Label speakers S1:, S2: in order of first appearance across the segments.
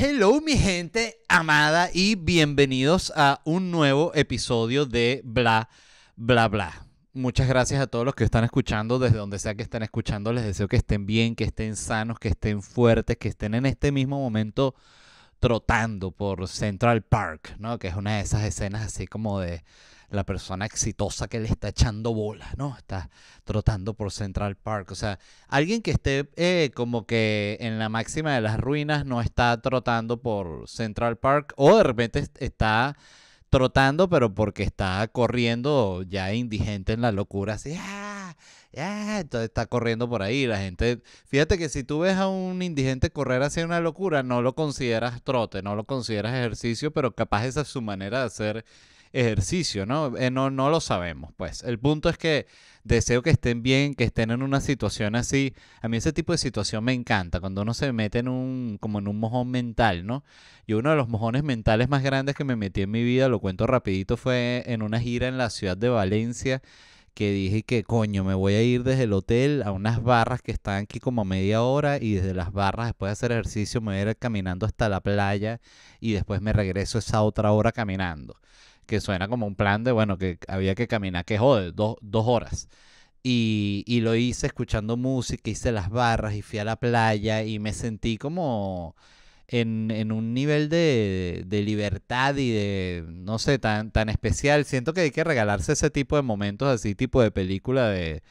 S1: Hello mi gente amada y bienvenidos a un nuevo episodio de Bla, Bla, Bla. Muchas gracias a todos los que están escuchando, desde donde sea que estén escuchando, les deseo que estén bien, que estén sanos, que estén fuertes, que estén en este mismo momento trotando por Central Park, ¿no? Que es una de esas escenas así como de la persona exitosa que le está echando bolas, ¿no? Está trotando por Central Park. O sea, alguien que esté eh, como que en la máxima de las ruinas no está trotando por Central Park o de repente está trotando, pero porque está corriendo ya indigente en la locura, así, ah, ¡ah! Entonces está corriendo por ahí. La gente, fíjate que si tú ves a un indigente correr hacia una locura, no lo consideras trote, no lo consideras ejercicio, pero capaz esa es su manera de hacer ejercicio, ¿no? Eh, ¿no? No lo sabemos, pues. El punto es que deseo que estén bien, que estén en una situación así. A mí ese tipo de situación me encanta, cuando uno se mete en un, como en un mojón mental, ¿no? Y uno de los mojones mentales más grandes que me metí en mi vida, lo cuento rapidito, fue en una gira en la ciudad de Valencia que dije que coño, me voy a ir desde el hotel a unas barras que están aquí como a media hora y desde las barras después de hacer ejercicio me voy a ir caminando hasta la playa y después me regreso esa otra hora caminando que suena como un plan de, bueno, que había que caminar, que jode, dos, horas. Y, lo hice escuchando música, hice las barras y fui a la playa y me sentí como en, un nivel de, de, libertad y de, no sé, tan, tan especial. Siento que hay que regalarse ese tipo de momentos, así tipo de película de,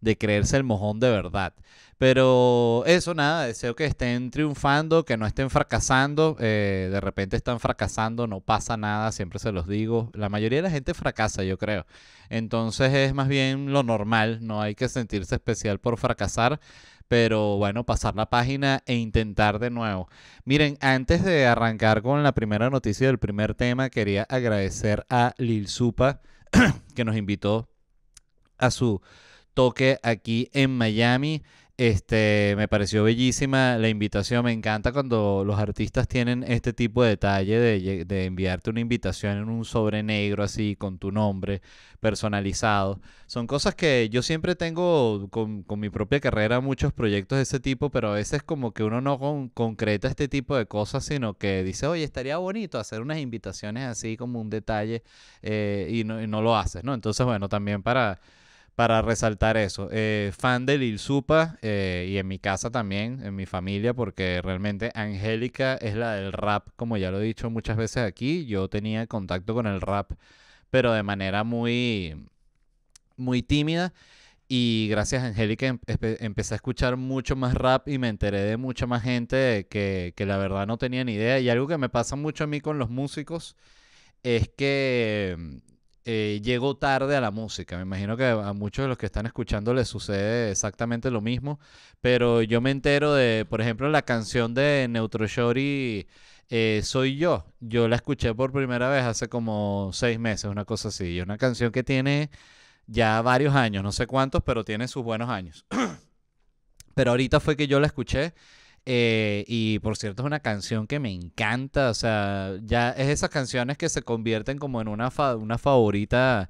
S1: de creerse el mojón de verdad. Pero eso, nada, deseo que estén triunfando, que no estén fracasando. Eh, de repente están fracasando, no pasa nada, siempre se los digo. La mayoría de la gente fracasa, yo creo. Entonces es más bien lo normal, no hay que sentirse especial por fracasar pero bueno, pasar la página e intentar de nuevo. Miren, antes de arrancar con la primera noticia del primer tema, quería agradecer a Lil Supa que nos invitó a su toque aquí en Miami. Este, me pareció bellísima la invitación. Me encanta cuando los artistas tienen este tipo de detalle de, enviarte una invitación en un sobre negro así, con tu nombre personalizado. Son cosas que yo siempre tengo con, mi propia carrera, muchos proyectos de ese tipo, pero a veces como que uno no concreta este tipo de cosas, sino que dice, oye, estaría bonito hacer unas invitaciones así como un detalle eh, y, no, y no lo haces, ¿no? Entonces, bueno, también para para resaltar eso. Eh, fan de Lil Supa eh, y en mi casa también, en mi familia, porque realmente Angélica es la del rap, como ya lo he dicho muchas veces aquí. Yo tenía contacto con el rap, pero de manera muy, muy tímida. Y gracias a Angélica em, empecé a escuchar mucho más rap y me enteré de mucha más gente que, que la verdad no tenía ni idea. Y algo que me pasa mucho a mí con los músicos es que eh, llego tarde a la música. Me imagino que a muchos de los que están escuchando les sucede exactamente lo mismo, pero yo me entero de, por ejemplo, la canción de Neutro Shorty, eh, Soy yo. Yo la escuché por primera vez hace como seis meses, una cosa así. Y Una canción que tiene ya varios años, no sé cuántos, pero tiene sus buenos años. pero ahorita fue que yo la escuché eh, y por cierto, es una canción que me encanta. O sea, ya es esas canciones que se convierten como en una, una favorita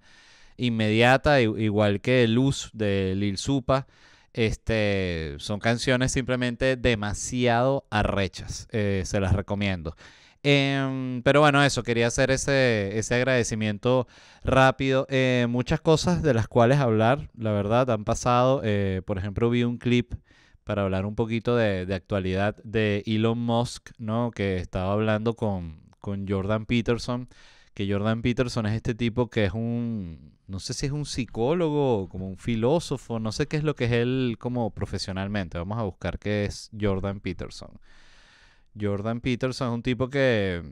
S1: inmediata, igual que Luz de Lil Supa. Este, son canciones simplemente demasiado arrechas. Eh, se las recomiendo. Em, pero bueno, eso, quería hacer ese, agradecimiento rápido. Eh, muchas cosas de las cuales hablar, la verdad, han pasado. por ejemplo, vi un clip para hablar un poquito de, actualidad de Elon Musk, ¿no? Que estaba hablando con, con Jordan Peterson que Jordan Peterson es este tipo que es un, no sé si es un psicólogo, como un filósofo, no sé qué es lo que es él como profesionalmente. Vamos a buscar qué es Jordan Peterson. Jordan Peterson es un tipo que...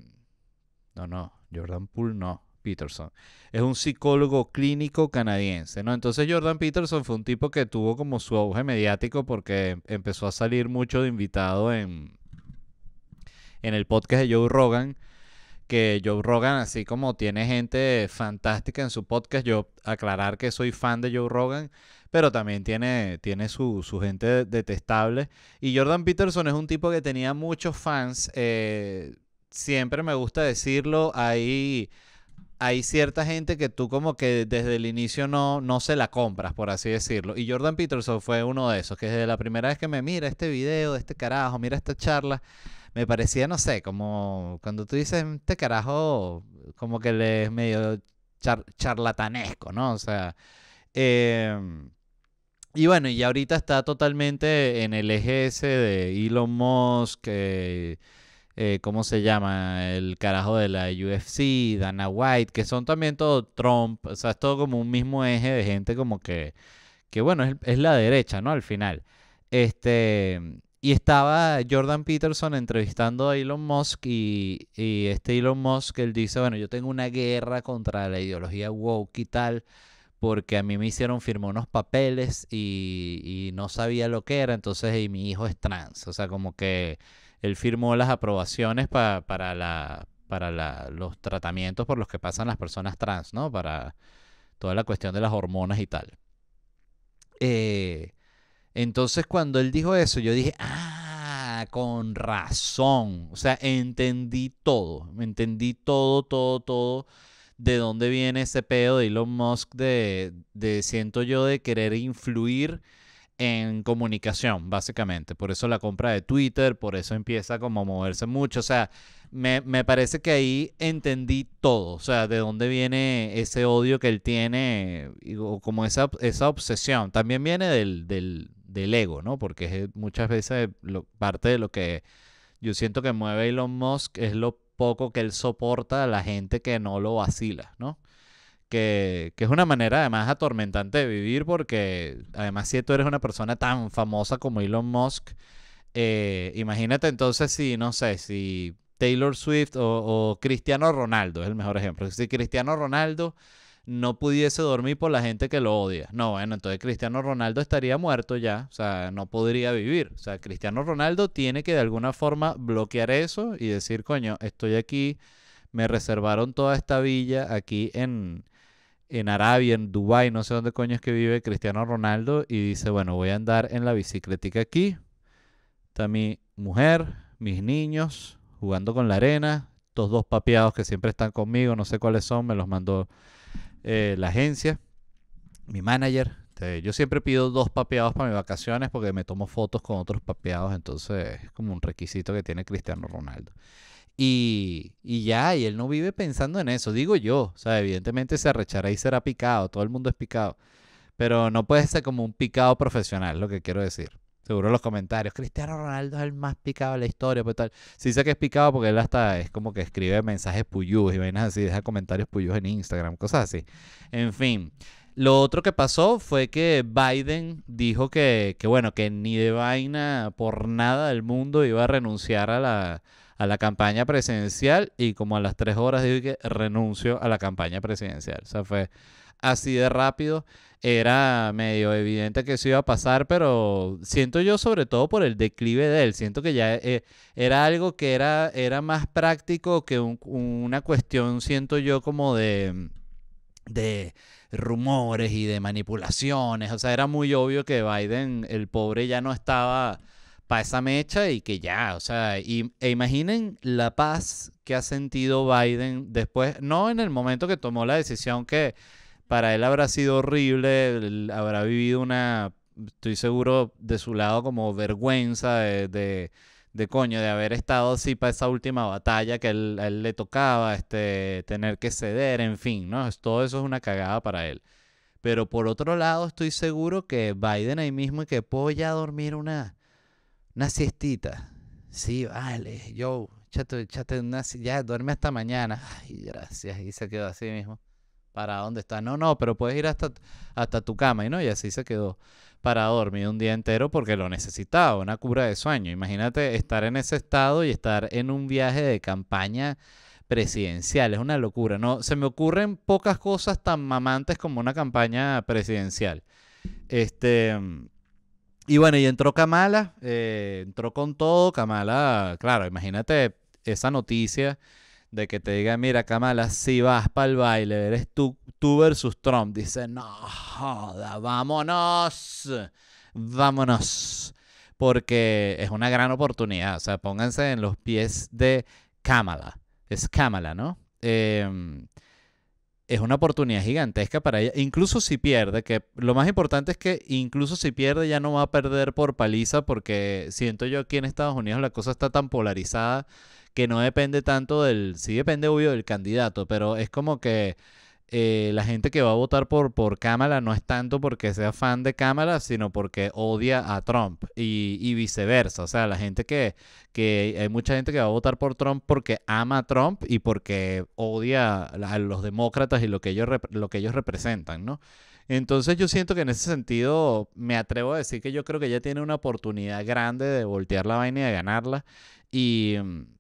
S1: No, no, Jordan Poole no. Peterson. Es un psicólogo clínico canadiense, ¿no? Entonces Jordan Peterson fue un tipo que tuvo como su auge mediático porque empezó a salir mucho de invitado en, en el podcast de Joe Rogan que Joe Rogan, así como tiene gente fantástica en su podcast, yo aclarar que soy fan de Joe Rogan, pero también tiene, tiene su, gente detestable. Y Jordan Peterson es un tipo que tenía muchos fans, eh, siempre me gusta decirlo, ahí hay cierta gente que tú como que desde el inicio no, no se la compras, por así decirlo. Y Jordan Peterson fue uno de esos, que desde la primera vez que me mira este video de este carajo, mira esta charla, me parecía, no sé, como cuando tú dices, este carajo, como que le es medio charlatanesco, ¿no? O sea... Em, y bueno, y ahorita está totalmente en el eje ese de Elon Musk. que... Eh, eh, ¿cómo se llama? El carajo de la UFC, Dana White, que son también todo Trump, o sea, es todo como un mismo eje de gente como que, que bueno, es, la derecha, ¿no? Al final. Este, y estaba Jordan Peterson entrevistando a Elon Musk y, este Elon Musk, él dice, bueno, yo tengo una guerra contra la ideología woke y tal, porque a mí me hicieron firmar unos papeles y, y no sabía lo que era, entonces y mi hijo es trans, o sea, como que él firmó las aprobaciones para, la, para los tratamientos por los que pasan las personas trans, ¿no? Para toda la cuestión de las hormonas y tal. Eh, entonces cuando él dijo eso, yo dije, ah, con razón. O sea, entendí todo, entendí todo, todo, todo de dónde viene ese pedo de Elon Musk de, de siento yo de querer influir en comunicación, básicamente. Por eso la compra de Twitter, por eso empieza como a moverse mucho. O sea, me, parece que ahí entendí todo. O sea, de dónde viene ese odio que él tiene, o como esa, esa obsesión. También viene del, ego, ¿no? Porque muchas veces parte de lo que yo siento que mueve Elon Musk es lo poco que él soporta a la gente que no lo vacila, ¿no? que, es una manera además atormentante de vivir porque además si tú eres una persona tan famosa como Elon Musk, eh, imagínate entonces si, no sé, si Taylor Swift o Cristiano Ronaldo, es el mejor ejemplo, si Cristiano Ronaldo no pudiese dormir por la gente que lo odia. No, bueno, entonces Cristiano Ronaldo estaría muerto ya, o sea, no podría vivir. O sea, Cristiano Ronaldo tiene que de alguna forma bloquear eso y decir, coño, estoy aquí, me reservaron toda esta villa aquí en, en Arabia, en Dubai, no sé dónde coño es que vive Cristiano Ronaldo y dice, bueno, voy a andar en la bicicleta aquí. Está mi mujer, mis niños, jugando con la arena, estos dos papeados que siempre están conmigo, no sé cuáles son, me los mandó eh, la agencia, mi manager. yo siempre pido dos papeados para mis vacaciones porque me tomo fotos con otros papeados, entonces es como un requisito que tiene Cristiano Ronaldo. Y, ya, y él no vive pensando en eso, digo yo. O sea, evidentemente se arrechará y será picado, todo el mundo es picado. Pero no puede ser como un picado profesional, lo que quiero decir. Seguro los comentarios, Cristiano Ronaldo es el más picado de la historia, pues tal. Sí sé que es picado porque él hasta es como que escribe mensajes puyús y vainas así, deja comentarios puyos en Instagram, cosas así. En fin, lo otro que pasó fue que Biden dijo que, que bueno, que ni de vaina por nada del mundo iba a renunciar a la a la campaña presidencial y como a las tres horas dije que renuncio a la campaña presidencial. O sea, fue así de rápido. Era medio evidente que eso iba a pasar, pero siento yo sobre todo por el declive de él. Siento que ya eh, era algo que era, era más práctico que una cuestión, siento yo, como de, de rumores y de manipulaciones. O sea, era muy obvio que Biden, el pobre, ya no estaba para esa mecha y que ya, o sea, y, e imaginen la paz que ha sentido Biden después, no en el momento que tomó la decisión que para él habrá sido horrible, habrá vivido una, estoy seguro de su lado como vergüenza de, de, coño, de haber estado así para esa última batalla que él, a él le tocaba, este, tener que ceder, en fin, ¿no? Todo eso es una cagada para él. Pero por otro lado, estoy seguro que Biden ahí mismo y que puedo ya dormir una una siestita. Sí, vale, yo, chato, ya duerme hasta mañana. Ay, gracias. Y se quedó así mismo. ¿Para dónde está? No, no, pero puedes ir hasta, hasta tu cama. Y no, y así se quedó para dormir un día entero porque lo necesitaba, una cura de sueño. Imagínate estar en ese estado y estar en un viaje de campaña presidencial, es una locura, no se me ocurren pocas cosas tan mamantes como una campaña presidencial. Este y bueno, y entró Kamala, eh, entró con todo. Kamala, claro, imagínate esa noticia de que te diga, mira, Kamala, si vas para el baile, eres tú, tú versus Trump. Dice, no, joda, vámonos, vámonos. Porque es una gran oportunidad. O sea, pónganse en los pies de Kamala. Es Kamala, ¿no? Em, es una oportunidad gigantesca para ella. Incluso si pierde, que lo más importante es que incluso si pierde ya no va a perder por paliza porque siento yo aquí en Estados Unidos la cosa está tan polarizada que no depende tanto del, sí depende obvio del candidato, pero es como que eh, la gente que va a votar por, por Kamala no es tanto porque sea fan de Kamala, sino porque odia a Trump y, y viceversa. O sea, la gente que, que, hay mucha gente que va a votar por Trump porque ama a Trump y porque odia a los demócratas y lo que ellos, lo que ellos representan, ¿no? Entonces yo siento que en ese sentido me atrevo a decir que yo creo que ella tiene una oportunidad grande de voltear la vaina y de ganarla. Y mm,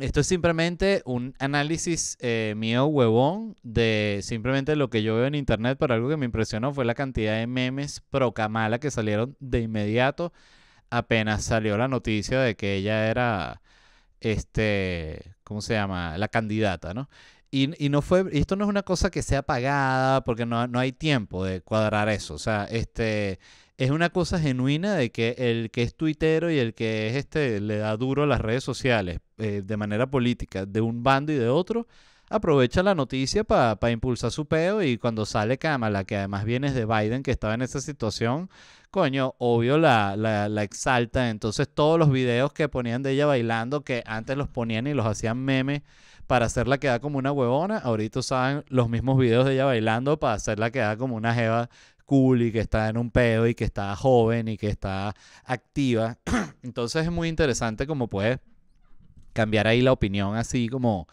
S1: esto es simplemente un análisis eh, mío huevón de simplemente lo que yo veo en internet, pero algo que me impresionó fue la cantidad de memes pro Kamala que salieron de inmediato apenas salió la noticia de que ella era, este, ¿cómo se llama? La candidata, ¿no? Y, no fue, esto no es una cosa que sea pagada porque no, no hay tiempo de cuadrar eso, o sea, este es una cosa genuina de que el que es tuitero y el que es este, le da duro a las redes sociales eh, de manera política, de un bando y de otro, aprovecha la noticia para impulsar su peo y cuando sale Kamala, que además viene de Biden, que estaba en esa situación, coño, obvio la, la, la, exalta. Entonces todos los videos que ponían de ella bailando, que antes los ponían y los hacían meme para hacerla quedar como una huevona, ahorita usaban los mismos videos de ella bailando para hacerla quedar como una jeva cool y que está en un pedo y que está joven y que está activa. Entonces es muy interesante cómo puede cambiar ahí la opinión así como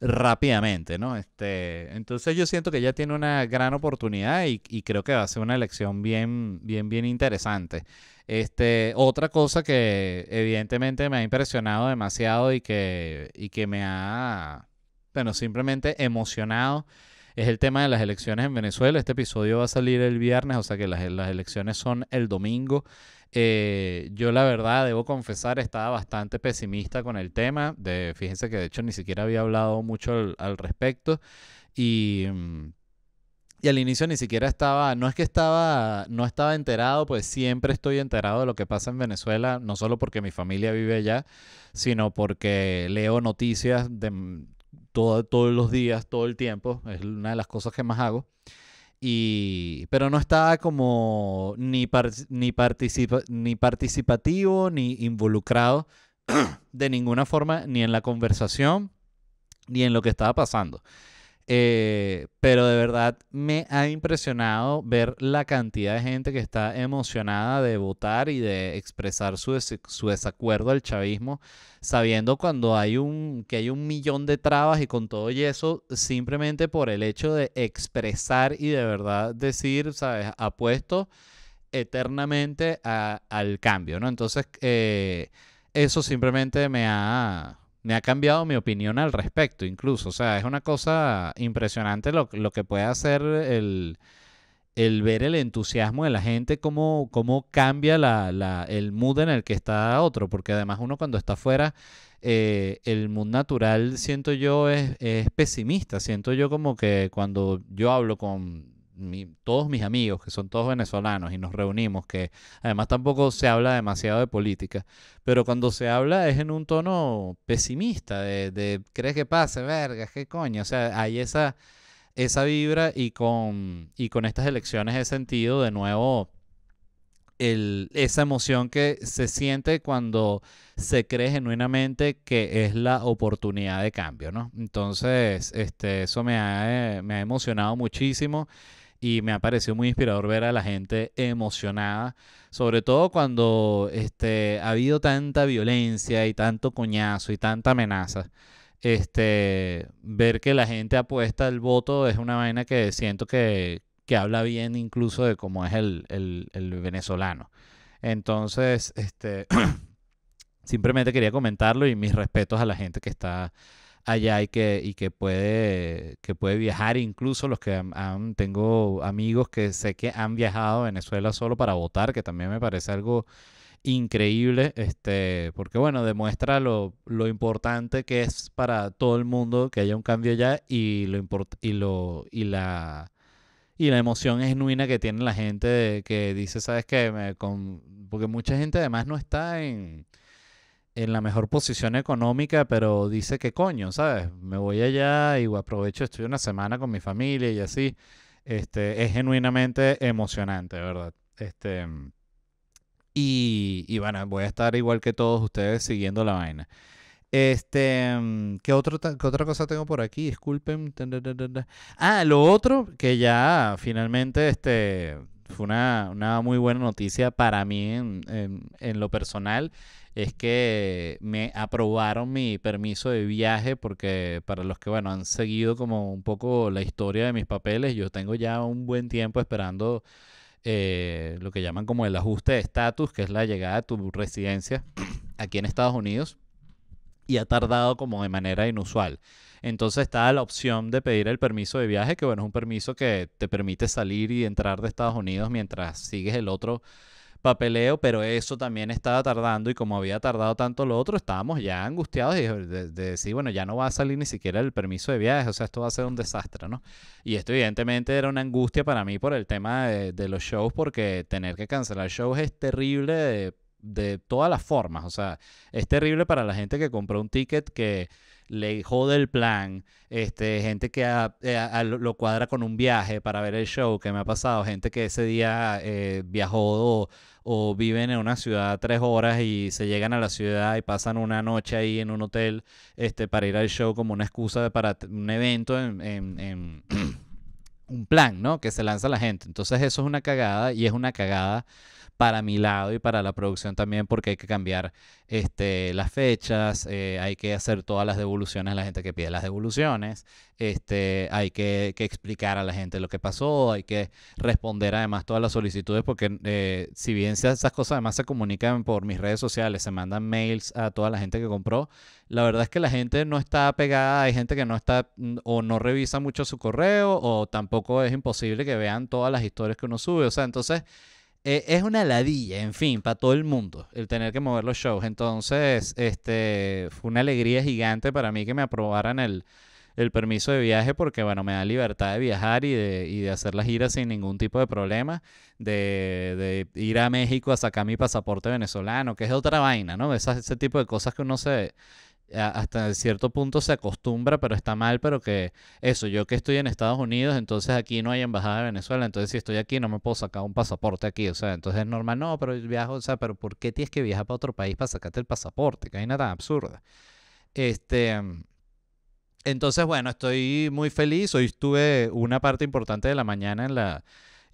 S1: rápidamente, ¿no? Este, entonces yo siento que ella tiene una gran oportunidad y, creo que va a ser una elección bien, bien, bien interesante. Este, otra cosa que evidentemente me ha impresionado demasiado y que, y que me ha, bueno, simplemente emocionado es el tema de las elecciones en Venezuela. Este episodio va a salir el viernes, o sea que las, elecciones son el domingo. Eh, yo la verdad, debo confesar, estaba bastante pesimista con el tema. De, fíjense que de hecho ni siquiera había hablado mucho al, respecto. Y... al inicio ni siquiera estaba, no es que estaba, no estaba enterado, pues siempre estoy enterado de lo que pasa en Venezuela, no solo porque mi familia vive allá, sino porque leo noticias de todos los días, todo el tiempo. Es una de las cosas que más hago. Y, pero no estaba como ni, ni participativo ni involucrado de ninguna forma, ni en la conversación, ni en lo que estaba pasando. Eh, pero de verdad me ha impresionado ver la cantidad de gente que está emocionada de votar y de expresar su, desacuerdo al chavismo, sabiendo cuando hay un, que hay un millón de trabas y con todo y eso, simplemente por el hecho de expresar y de verdad decir, ¿sabes? Apuesto eternamente al cambio, ¿no? Entonces, eh, eso simplemente me ha me ha cambiado mi opinión al respecto, incluso. O sea, es una cosa impresionante lo, que puede hacer el, ver el entusiasmo de la gente, cómo, cómo cambia el mood en el que está otro, porque además uno cuando está afuera, eh, el mood natural, siento yo, es pesimista. Siento yo como que cuando yo hablo con todos mis amigos, que son todos venezolanos, y nos reunimos, que además tampoco se habla demasiado de política, pero cuando se habla es en un tono pesimista, de, crees que pase, verga, qué coño, o sea, hay esa, esa vibra y con, y con estas elecciones he sentido de nuevo el, esa emoción que se siente cuando se cree genuinamente que es la oportunidad de cambio, ¿no? Entonces, este, eso me ha, eh, me ha emocionado muchísimo y me ha parecido muy inspirador ver a la gente emocionada, sobre todo cuando este, ha habido tanta violencia y tanto coñazo y tanta amenaza. Este, ver que la gente apuesta el voto es una vaina que siento que, habla bien incluso de cómo es el, venezolano. Entonces, este, simplemente quería comentarlo y mis respetos a la gente que está allá y que, y que, puede, que puede viajar. Incluso los que han, tengo amigos que sé que han viajado a Venezuela solo para votar, que también me parece algo increíble, este, porque bueno, demuestra lo, lo importante que es para todo el mundo que haya un cambio allá y lo y lo y la y la emoción genuina que tiene la gente que dice, ¿sabes qué? Me, con, porque mucha gente además no está en, en la mejor posición económica, pero dice que coño, ¿sabes? Me voy allá y aprovecho, estoy una semana con mi familia y así. Este, es genuinamente emocionante, ¿verdad? Este, y, y bueno, voy a estar igual que todos ustedes siguiendo la vaina. Este, ¿qué, otro, ¿qué otra cosa tengo por aquí? Disculpen. Ah, lo otro que ya finalmente este, fue una, una muy buena noticia para mí en, en lo personal es que me aprobaron mi permiso de viaje porque para los que, bueno, han seguido como un poco la historia de mis papeles, yo tengo ya un buen tiempo esperando eh, lo que llaman como el ajuste de estatus, que es la llegada de tu residencia aquí en Estados Unidos, y ha tardado como de manera inusual. Entonces está la opción de pedir el permiso de viaje, que bueno, es un permiso que te permite salir y entrar de Estados Unidos mientras sigues el otro papeleo, pero eso también estaba tardando y como había tardado tanto lo otro, estábamos ya angustiados de, de, decir, bueno, ya no va a salir ni siquiera el permiso de viaje, o sea, esto va a ser un desastre, ¿no? Y esto evidentemente era una angustia para mí por el tema de, los shows, porque tener que cancelar shows es terrible de, de todas las formas, o sea, es terrible para la gente que compró un ticket que le jode plan, este, gente que eh, lo cuadra con un viaje para ver el show que me ha pasado, gente que ese día eh, viajó o, viven en una ciudad tres horas y se llegan a la ciudad y pasan una noche ahí en un hotel este, para ir al show como una excusa para un evento un plan, ¿no? Que se lanza a la gente. Entonces eso es una cagada y es una cagada para mi lado y para la producción también, porque hay que cambiar este, las fechas, eh, hay que hacer todas las devoluciones a la gente que pide las devoluciones, este, hay que, explicar a la gente lo que pasó, hay que responder además todas las solicitudes, porque eh, si bien esas cosas además se comunican por mis redes sociales, se mandan mails a toda la gente que compró, la verdad es que la gente no está pegada, hay gente que no está mm, o no revisa mucho su correo o tampoco es imposible que vean todas las historias que uno sube, o sea, entonces eh, es una ladilla, en fin, para todo el mundo, el tener que mover los shows. Entonces, este, fue una alegría gigante para mí que me aprobaran el, el permiso de viaje porque, bueno, me da libertad de viajar y de, y de hacer las giras sin ningún tipo de problema, de, de, ir a México a sacar mi pasaporte venezolano, que es otra vaina, ¿no? Esa, ese tipo de cosas que uno se, hasta cierto punto se acostumbra, pero está mal, pero que eso, yo que estoy en Estados Unidos, entonces aquí no hay embajada de Venezuela, entonces si estoy aquí no me puedo sacar un pasaporte aquí, o sea, entonces es normal, no, pero viajo, o sea, pero ¿por qué tienes que viajar para otro país para sacarte el pasaporte? Que hay nada absurda. Este, entonces, bueno, estoy muy feliz, hoy estuve una parte importante de la mañana en la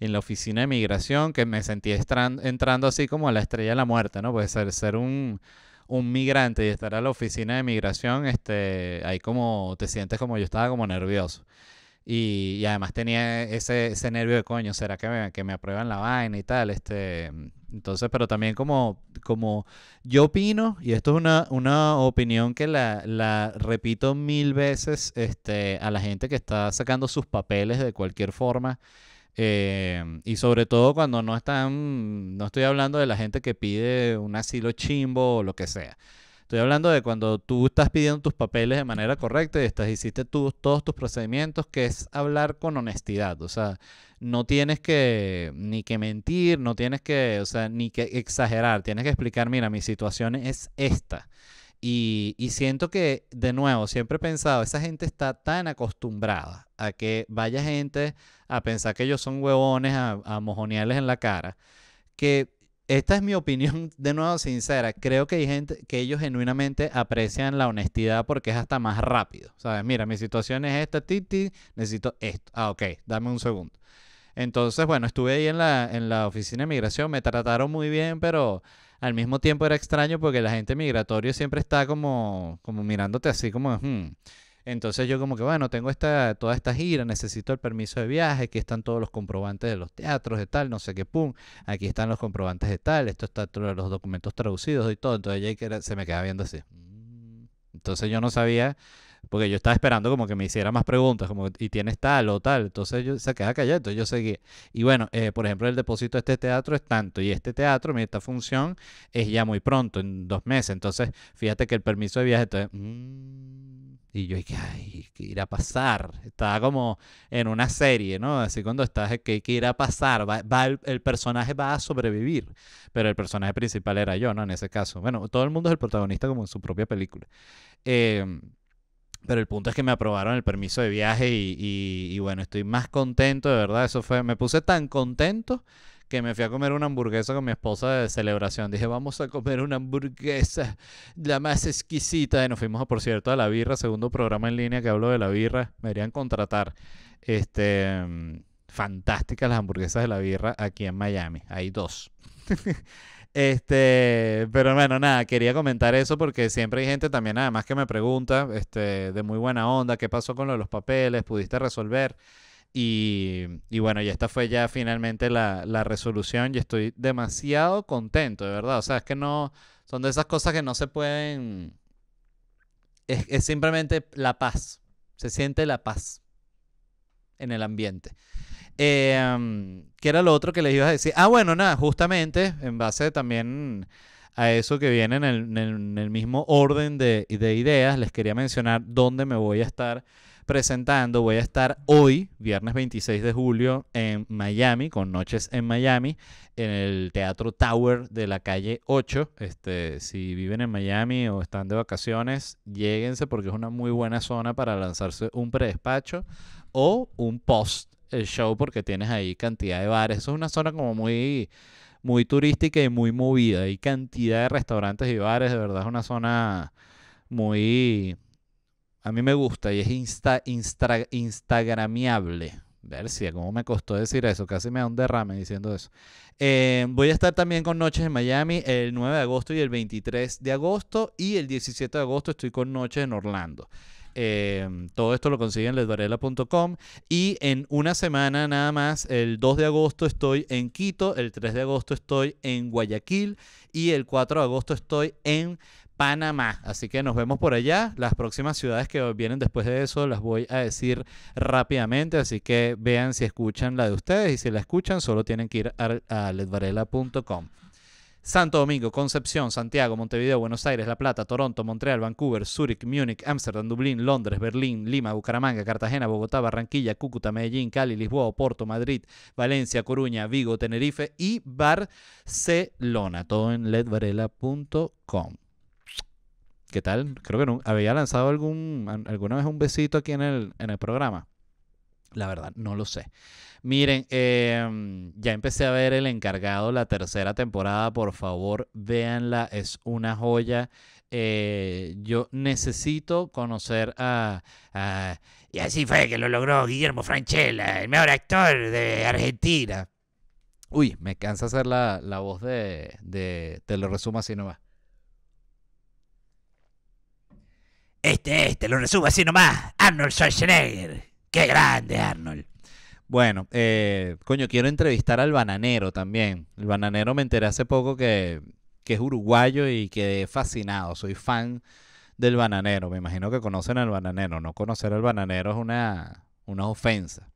S1: en la oficina de migración que me sentí entrando así como a la estrella de la muerte, ¿no? Puede ser, ser un un migrante y estar a la oficina de migración, este, ahí como te sientes como yo estaba como nervioso. Y, además tenía ese, nervio de coño, ¿será que me, que me aprueban la vaina y tal? Este, entonces, pero también como, como yo opino, y esto es una, opinión que la, repito mil veces este, a la gente que está sacando sus papeles de cualquier forma, eh, y sobre todo cuando no están, no estoy hablando de la gente que pide un asilo chimbo o lo que sea. Estoy hablando de cuando tú estás pidiendo tus papeles de manera correcta y estás, hiciste todos tus procedimientos, que es hablar con honestidad. O sea, no tienes que ni que mentir, no tienes que, o sea, ni que exagerar. Tienes que explicar, mira, mi situación es esta. Y, y siento que, de nuevo, siempre he pensado, esa gente está tan acostumbrada a que vaya gente a pensar que ellos son huevones, a, mojonearles en la cara. Que esta es mi opinión de nuevo sincera. Creo que hay gente que ellos genuinamente aprecian la honestidad porque es hasta más rápido. ¿Sabes? Mira, mi situación es esta, Titi, necesito esto. Ah, ok, dame un segundo. Entonces, bueno, estuve ahí en la, en la oficina de migración, me trataron muy bien, pero al mismo tiempo era extraño porque la gente migratoria siempre está como, como mirándote así, como, hmm, entonces yo como que, bueno, tengo esta, toda esta gira, necesito el permiso de viaje, aquí están todos los comprobantes de los teatros, de tal, no sé qué, pum, aquí están los comprobantes de tal, esto está los documentos traducidos y todo. Entonces Jake se me queda viendo así. Mm. Entonces yo no sabía porque yo estaba esperando como que me hiciera más preguntas, como, y tienes tal o tal, entonces yo se queda callado, entonces yo seguí. Y bueno, eh, por ejemplo, el depósito de este teatro es tanto, y este teatro, mi esta función es ya muy pronto, en dos meses, entonces fíjate que el permiso de viaje, entonces, mm, y yo hay que ir a pasar? Estaba como en una serie, ¿no? Así cuando estás, ¿qué, que ir a pasar? Va, el, el, personaje va a sobrevivir, pero el personaje principal era yo, ¿no? En ese caso. Bueno, todo el mundo es el protagonista como en su propia película. Eh, pero el punto es que me aprobaron el permiso de viaje y, bueno, estoy más contento, de verdad. Eso fue, me puse tan contento que me fui a comer una hamburguesa con mi esposa de celebración. Dije, vamos a comer una hamburguesa, la más exquisita. Y nos fuimos, por cierto, a La Birra, segundo programa en línea que hablo de La Birra. Me deberían contratar. Este, mm, fantásticas las hamburguesas de La Birra aquí en Miami. Hay dos. Este, pero bueno, nada, quería comentar eso porque siempre hay gente también, además que me pregunta, este, de muy buena onda, ¿qué pasó con los papeles? ¿Pudiste resolver? Y, y bueno, y esta fue ya finalmente la, la, resolución y estoy demasiado contento, de verdad. O sea, es que no, son de esas cosas que no se pueden, es, es simplemente la paz, se siente la paz en el ambiente. Eh, ¿Qué era lo otro que les iba a decir? Ah, bueno, nada, justamente en base también a eso que viene en el, mismo orden de, de, ideas, les quería mencionar dónde me voy a estar presentando. Voy a estar hoy, viernes 26 de julio, en Miami, con Noches en Miami, en el Teatro Tower de la calle 8. Este, si viven en Miami o están de vacaciones, lléguense porque es una muy buena zona para lanzarse un predespacho o un post el show porque tienes ahí cantidad de bares. Eso es una zona como muy, muy turística y muy movida. Hay cantidad de restaurantes y bares. De verdad es una zona muy... A mí me gusta y es insta, ver instagramiable. Versia, ¿cómo me costó decir eso? Casi me da un derrame diciendo eso. Eh, voy a estar también con Noches en Miami el 9 de agosto y el 23 de agosto. Y el 17 de agosto estoy con Noches en Orlando. Eh, todo esto lo consiguen ledvarela.com Y en una semana nada más, el 2 de agosto estoy en Quito, el 3 de agosto estoy en Guayaquil y el 4 de agosto estoy en Panamá. Así que nos vemos por allá. Las próximas ciudades que vienen después de eso las voy a decir rápidamente. Así que vean si escuchan la de ustedes y si la escuchan, solo tienen que ir a, a ledvarela.com. Santo Domingo, Concepción, Santiago, Montevideo, Buenos Aires, La Plata, Toronto, Montreal, Vancouver, Zurich, Múnich, Ámsterdam, Dublín, Londres, Berlín, Lima, Bucaramanga, Cartagena, Bogotá, Barranquilla, Cúcuta, Medellín, Cali, Lisboa, Porto, Madrid, Valencia, Coruña, Vigo, Tenerife y Barcelona. Todo en ledvarela.com. ¿Qué tal? Creo que no, había lanzado algún, alguna vez un besito aquí en el, en el programa. La verdad, no lo sé. Miren, em, ya empecé a ver El Encargado, la tercera temporada. Por favor, véanla. Es una joya. Eh, yo necesito conocer a, Y así fue que lo logró Guillermo Franchella, el mejor actor de Argentina. Uy, me cansa hacer la, voz de, Te lo resumo así nomás. Este, Te lo resumo así nomás. Arnold Schwarzenegger. ¡Qué grande, Arnold! Bueno, eh, coño, quiero entrevistar al bananero también. El bananero me enteré hace poco que, es uruguayo y quedé fascinado. Soy fan del bananero. Me imagino que conocen al bananero. No conocer al bananero es una, una ofensa.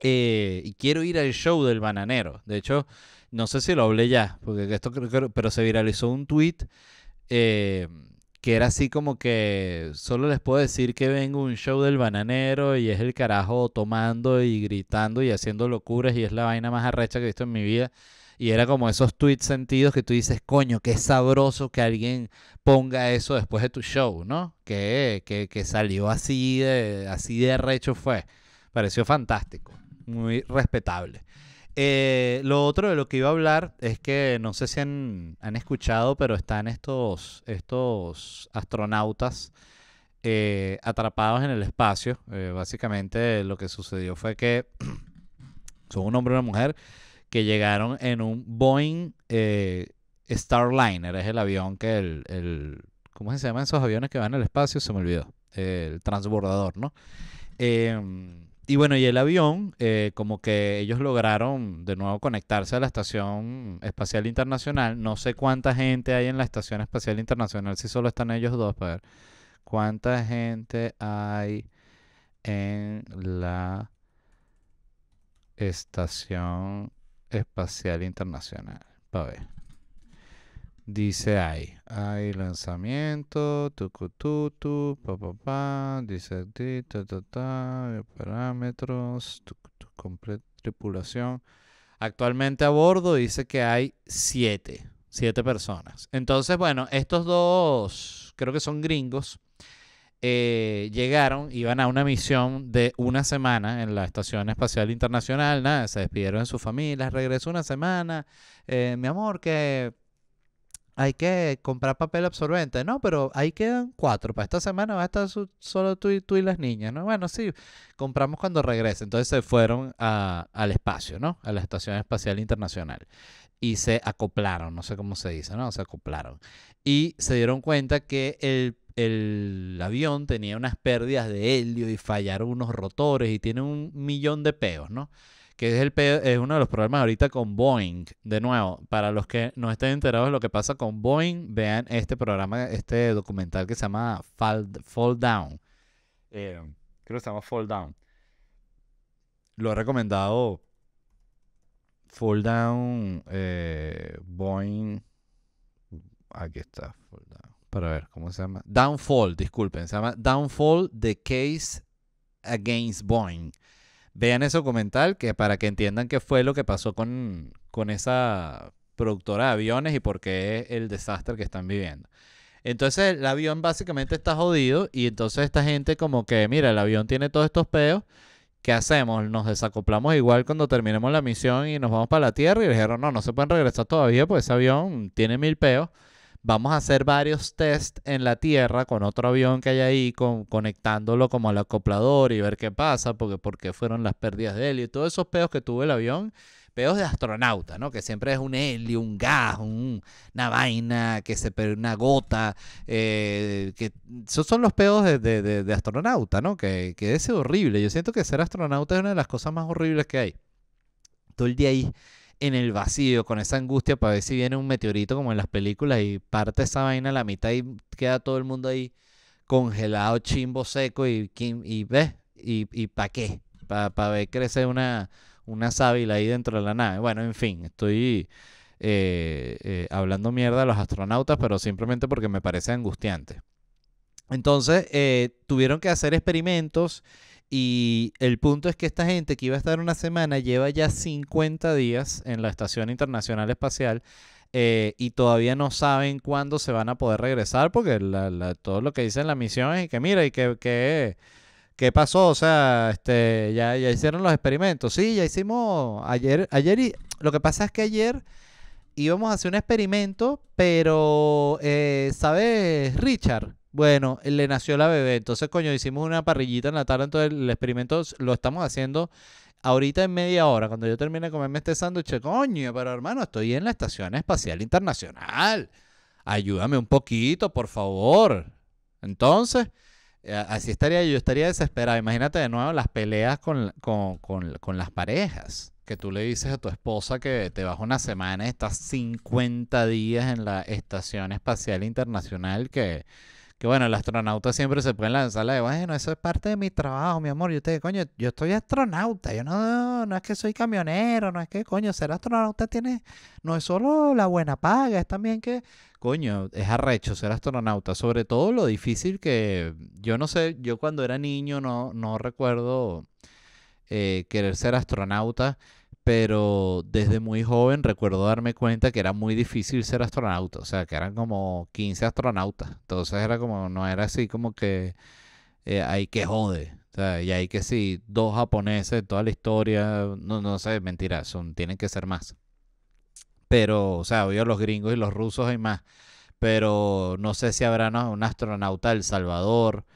S1: Eh, y quiero ir al show del bananero. De hecho, no sé si lo hablé ya, porque esto pero se viralizó un tweet que era así como que solo les puedo decir que vengo un show del bananero y es el carajo tomando y gritando y haciendo locuras y es la vaina más arrecha que he visto en mi vida. Y era como esos tweets sentidos que tú dices, coño, qué sabroso que alguien ponga eso después de tu show, ¿no? Que, que, que salió así de, así de arrecho fue. Pareció fantástico, muy respetable. Eh, lo otro de lo que iba a hablar es que no sé si han, escuchado, pero están estos, estos astronautas eh, atrapados en el espacio. Eh, básicamente lo que sucedió fue que son un hombre y una mujer que llegaron en un Boeing Starliner, es el avión que el, el, ¿Cómo se llaman esos aviones que van al espacio? Se me olvidó. el transbordador, ¿no? Eh, y bueno, y el avión, eh, como que ellos lograron de nuevo conectarse a la Estación Espacial Internacional. No sé cuánta gente hay en la Estación Espacial Internacional, si solo están ellos dos, para ver cuánta gente hay en la Estación Espacial Internacional. Para ver. Dice ahí, hay lanzamiento, tu-cu-tu-tu, tucututu, pa dice ti ta, ta, ta, parámetros, tripulación. Actualmente a bordo dice que hay siete, siete personas. Entonces, bueno, estos dos, creo que son gringos, eh, llegaron, iban a una misión de una semana en la Estación Espacial Internacional, nada, se despidieron de sus familias, regresó una semana, eh, mi amor, que hay que comprar papel absorbente. No, pero ahí quedan cuatro. Para esta semana va a estar solo tú y, tú y las niñas, ¿no? Bueno, sí, compramos cuando regrese. Entonces se fueron al espacio, ¿no? A la Estación Espacial Internacional. Y se acoplaron, no sé cómo se dice, ¿no? Se acoplaron. Y se dieron cuenta que el, el avión tenía unas pérdidas de helio y fallaron unos rotores y tiene un millón de peos, ¿no? que es, el, es uno de los programas ahorita con Boeing. De nuevo, para los que no estén enterados de lo que pasa con Boeing, vean este programa, este documental que se llama Fall, Down. Eh, creo que se llama Fall Down. Lo he recomendado Fall Down eh, Boeing. Aquí está, Fall Down. Para ver, ¿cómo se llama? Downfall, disculpen, se llama Downfall The Case Against Boeing vean ese documental que para que entiendan qué fue lo que pasó con, esa productora de aviones y por qué es el desastre que están viviendo. Entonces el avión básicamente está jodido y entonces esta gente como que, mira, el avión tiene todos estos peos, ¿qué hacemos? Nos desacoplamos igual cuando terminemos la misión y nos vamos para la Tierra y dijeron, no, no se pueden regresar todavía, pues ese avión tiene mil peos vamos a hacer varios tests en la Tierra con otro avión que hay ahí, con, conectándolo como al acoplador y ver qué pasa, porque por qué fueron las pérdidas de helio y todos esos pedos que tuvo el avión. pedos de astronauta, ¿no? Que siempre es un helio, un gas, una vaina, que se una gota. Eh, que, esos son los pedos de, de, astronauta, ¿no? Que, que es horrible. Yo siento que ser astronauta es una de las cosas más horribles que hay todo el día ahí en el vacío con esa angustia para ver si viene un meteorito como en las películas y parte esa vaina a la mitad y queda todo el mundo ahí congelado, chimbo seco y, y ves, y, para qué, para ver crecer una, una sábila ahí dentro de la nave. Bueno, en fin, estoy eh, eh, hablando mierda a los astronautas, pero simplemente porque me parece angustiante. Entonces, eh, tuvieron que hacer experimentos y el punto es que esta gente que iba a estar una semana lleva ya 50 días en la Estación Internacional Espacial eh, y todavía no saben cuándo se van a poder regresar porque todo lo que dicen la misión es que mira y que, ¿qué pasó? O sea, este, ya, ya hicieron los experimentos. Sí, ya hicimos ayer, ayer y lo que pasa es que ayer íbamos a hacer un experimento, pero, eh, ¿sabes, Richard? Bueno, le nació la bebé. Entonces, coño, hicimos una parrillita en la tarde. Entonces, el experimento lo estamos haciendo ahorita en media hora. Cuando yo termine de comerme este sándwich, coño, pero hermano, estoy en la Estación Espacial Internacional. Ayúdame un poquito, por favor. Entonces, eh, así estaría yo, estaría desesperado. Imagínate de nuevo las peleas con, con, las parejas. Que tú le dices a tu esposa que te vas una semana, estás 50 días en la Estación Espacial Internacional, que que bueno, el astronauta siempre se puede lanzar la de, bueno, eso es parte de mi trabajo, mi amor. Y usted, coño, yo estoy astronauta, yo no, no es que soy camionero, no es que, coño, ser astronauta tiene, no es solo la buena paga, es también que, coño, es arrecho ser astronauta, sobre todo lo difícil que, yo no sé, yo cuando era niño no, no recuerdo eh, querer ser astronauta pero desde muy joven recuerdo darme cuenta que era muy difícil ser astronauta, o sea, que eran como 15 astronautas, entonces era como, no era así como que hay eh, que jode, o sea, y hay que sí, dos japoneses, toda la historia, no, no sé, mentira, son, tienen que ser más. Pero, o sea, había los gringos y los rusos hay más, pero no sé si habrá un astronauta del Salvador,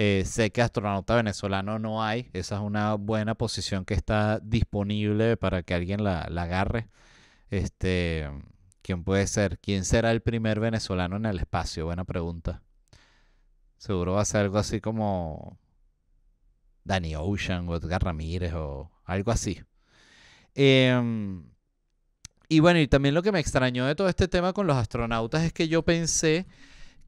S1: eh, sé que astronauta venezolano no hay. Esa es una buena posición que está disponible para que alguien la, agarre. Este, ¿Quién puede ser? ¿Quién será el primer venezolano en el espacio? Buena pregunta. Seguro va a ser algo así como Danny Ocean o Edgar Ramírez o algo así. Em, y bueno, y también lo que me extrañó de todo este tema con los astronautas es que yo pensé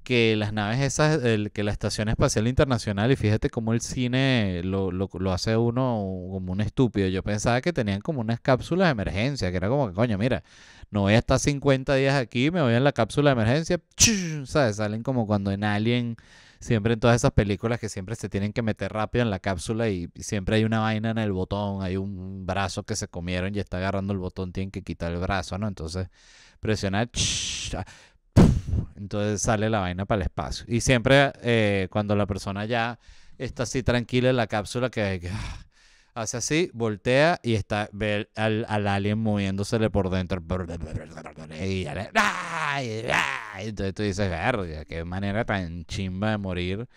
S1: que las naves esas, el, que la Estación Espacial Internacional, y fíjate cómo el cine lo, lo, hace uno como un estúpido. Yo pensaba que tenían como unas cápsulas de emergencia, que era como que, coño, mira, no voy a estar 50 días aquí, me voy en la cápsula de emergencia, ¿sabes? Salen como cuando en Alien, siempre en todas esas películas que siempre se tienen que meter rápido en la cápsula y, y siempre hay una vaina en el botón, hay un brazo que se comieron y está agarrando el botón, tienen que quitar el brazo, ¿no? Entonces presionar entonces sale la vaina para el espacio. Y siempre eh, cuando la persona ya está así tranquila en la cápsula que, ah, hace así, voltea y está ve al, alien moviéndosele por dentro. Y, entonces tú dices, qué manera tan chimba de morir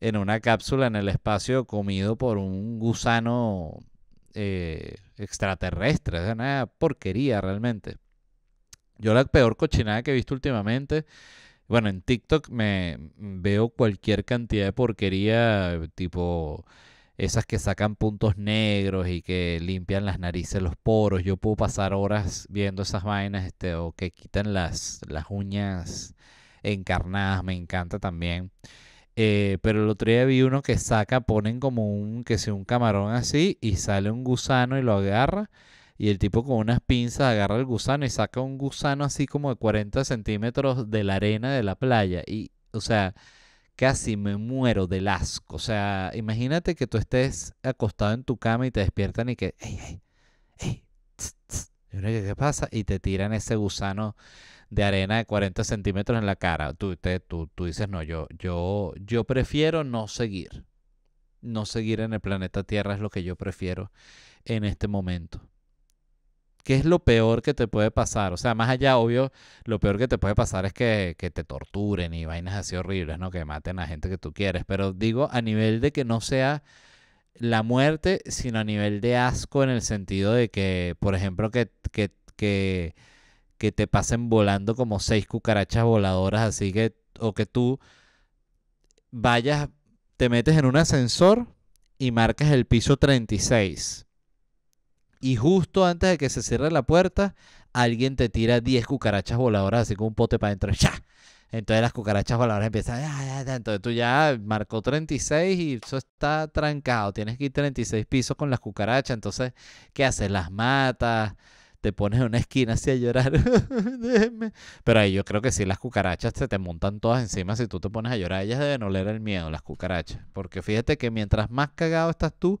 S1: en una cápsula en el espacio comido por un gusano eh, extraterrestre. Es una porquería realmente. Yo la peor cochinada que he visto últimamente, bueno, en TikTok me veo cualquier cantidad de porquería, tipo esas que sacan puntos negros y que limpian las narices, los poros. Yo puedo pasar horas viendo esas vainas, este, o que quitan las, las uñas encarnadas, me encanta también. Eh, pero el otro día vi uno que saca, ponen como un, que sea un camarón así, y sale un gusano y lo agarra y el tipo con unas pinzas agarra el gusano y saca un gusano así como de 40 centímetros de la arena de la playa. Y, o sea, casi me muero del asco. O sea, imagínate que tú estés acostado en tu cama y te despiertan y que, ey ey ey ¿qué pasa? Y te tiran ese gusano de arena de 40 centímetros en la cara. Tú, dices, no, yo, yo, yo prefiero no seguir. No seguir en el planeta Tierra es lo que yo prefiero en este momento. ¿Qué es lo peor que te puede pasar? O sea, más allá, obvio, lo peor que te puede pasar es que, te torturen y vainas así horribles, ¿no? Que maten a gente que tú quieres. Pero digo, a nivel de que no sea la muerte, sino a nivel de asco en el sentido de que, por ejemplo, que, que, que te pasen volando como seis cucarachas voladoras, así que, o que tú vayas, te metes en un ascensor y marcas el piso 36 y justo antes de que se cierre la puerta, alguien te tira 10 cucarachas voladoras así con un pote para adentro. ¡Ya! Entonces las cucarachas voladoras empiezan. Ah, entonces tú ya marcó 36 y eso está trancado. Tienes que ir 36 pisos con las cucarachas. Entonces, ¿qué haces? Las matas te pones en una esquina así a llorar. déjeme Pero ahí yo creo que si las cucarachas se te montan todas encima. Si tú te pones a llorar, ellas deben oler el miedo, las cucarachas. Porque fíjate que mientras más cagado estás tú,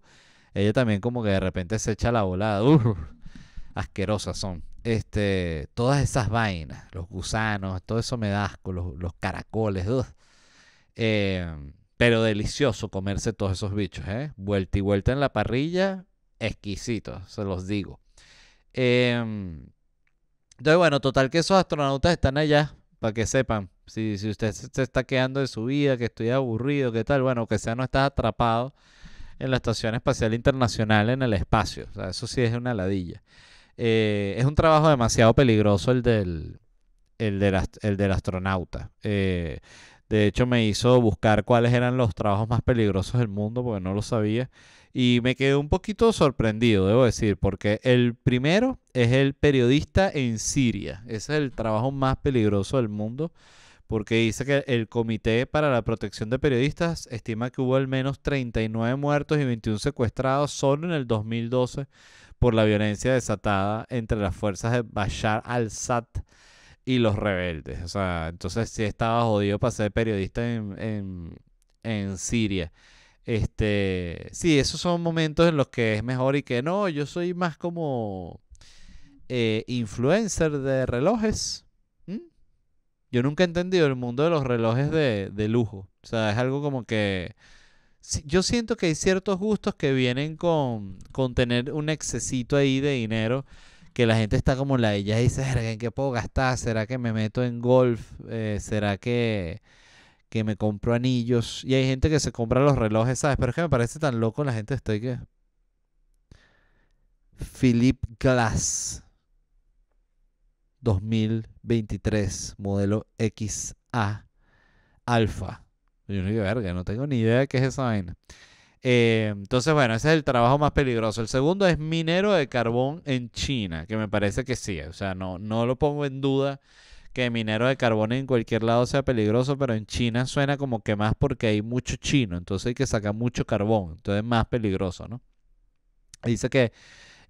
S1: ella también como que de repente se echa la volada. Uh, asquerosas son. Este, todas esas vainas, los gusanos, todo eso me da asco, los, caracoles. dos em, pero delicioso comerse todos esos bichos, ¿eh? Vuelta y vuelta en la parrilla, exquisito, se los digo. Em, entonces, bueno, total que esos astronautas están allá, para que sepan. Si, si usted se está quedando de su vida, que estoy aburrido, que tal, bueno, que sea no está atrapado en la Estación Espacial Internacional en el espacio. sea, eso sí es una ladilla. Eh, es un trabajo demasiado peligroso el del, el del, astronauta. Eh, de hecho, me hizo buscar cuáles eran los trabajos más peligrosos del mundo porque no lo sabía. Y me quedé un poquito sorprendido, debo decir, porque el primero es el periodista en Siria. Ese es el trabajo más peligroso del mundo porque dice que el Comité para la Protección de Periodistas estima que hubo al menos 39 muertos y 21 secuestrados solo en el 2012 por la violencia desatada entre las fuerzas de Bashar al-Assad y los rebeldes. O sea, entonces sí estaba jodido para ser periodista en, Siria. Este, sí, esos son momentos en los que es mejor y que no, yo soy más como eh, influencer de relojes yo nunca he entendido el mundo de los relojes de, lujo. O sea, es algo como que... Yo siento que hay ciertos gustos que vienen con, con tener un excesito ahí de dinero que la gente está como la ella y dice, ¿en qué puedo gastar? ¿Será que me meto en golf? Eh, ¿Será que, que me compro anillos? Y hay gente que se compra los relojes, ¿sabes? Pero es que me parece tan loco la gente estoy que... Philip Glass. 2023, modelo XA Alfa. Yo no no tengo ni idea de qué es esa vaina. Eh, entonces, bueno, ese es el trabajo más peligroso. El segundo es minero de carbón en China, que me parece que sí. O sea, no, no lo pongo en duda que minero de carbón en cualquier lado sea peligroso, pero en China suena como que más porque hay mucho chino, entonces hay que sacar mucho carbón, entonces es más peligroso, ¿no? Dice que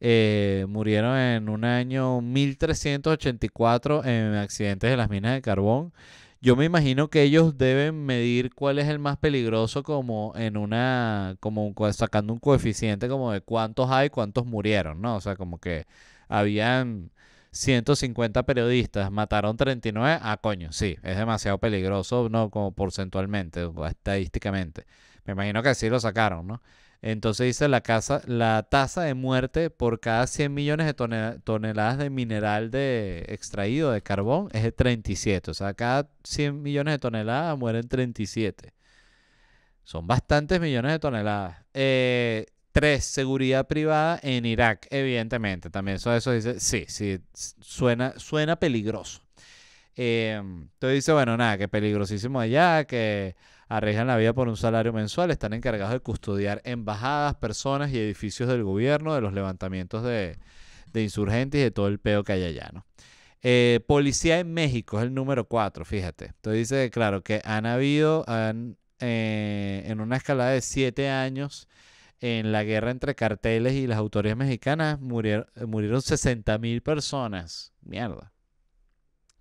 S1: eh, murieron en un año 1384 en accidentes de las minas de carbón. Yo me imagino que ellos deben medir cuál es el más peligroso como en una, como sacando un coeficiente como de cuántos hay, cuántos murieron, ¿no? O sea, como que habían 150 periodistas, mataron 39, ah, coño, sí, es demasiado peligroso, ¿no? Como porcentualmente, estadísticamente. Me imagino que así lo sacaron, ¿no? Entonces dice la, casa, la tasa de muerte por cada 100 millones de toneladas de mineral de, extraído de carbón es de 37. O sea, cada 100 millones de toneladas mueren 37. Son bastantes millones de toneladas. Eh, tres, seguridad privada en Irak, evidentemente. También eso, eso dice, sí, sí, suena, suena peligroso. Eh, entonces dice, bueno, nada, que peligrosísimo allá, que arriesgan la vida por un salario mensual, están encargados de custodiar embajadas, personas y edificios del gobierno, de los levantamientos de, insurgentes y de todo el peo que hay allá, eh, policía en México es el número 4, fíjate. Entonces dice, claro, que han habido han, eh, en una escalada de 7 años en la guerra entre carteles y las autoridades mexicanas murieron, murieron 60 mil personas. Mierda.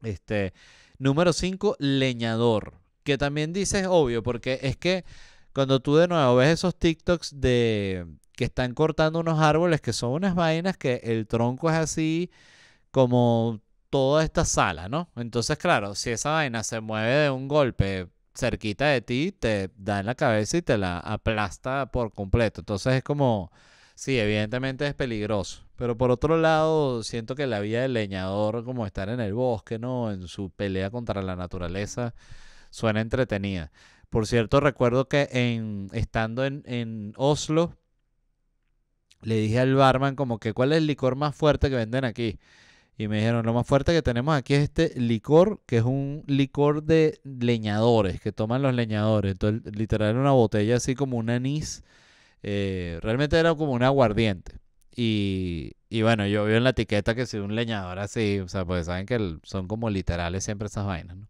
S1: Este, número 5, leñador que también dices obvio, porque es que cuando tú de nuevo ves esos TikToks de que están cortando unos árboles que son unas vainas que el tronco es así como toda esta sala, ¿no? Entonces, claro, si esa vaina se mueve de un golpe cerquita de ti, te da en la cabeza y te la aplasta por completo. Entonces es como, sí, evidentemente es peligroso. Pero por otro lado, siento que la vida del leñador, como estar en el bosque, ¿no? En su pelea contra la naturaleza, Suena entretenida. Por cierto, recuerdo que en, estando en, Oslo, le dije al barman como que cuál es el licor más fuerte que venden aquí. Y me dijeron, lo más fuerte que tenemos aquí es este licor, que es un licor de leñadores, que toman los leñadores. Entonces, literal, era una botella así como un anís. Eh, realmente era como un aguardiente. Y, bueno, yo veo en la etiqueta que si un leñador así, o sea, pues saben que son como literales siempre esas vainas, ¿no?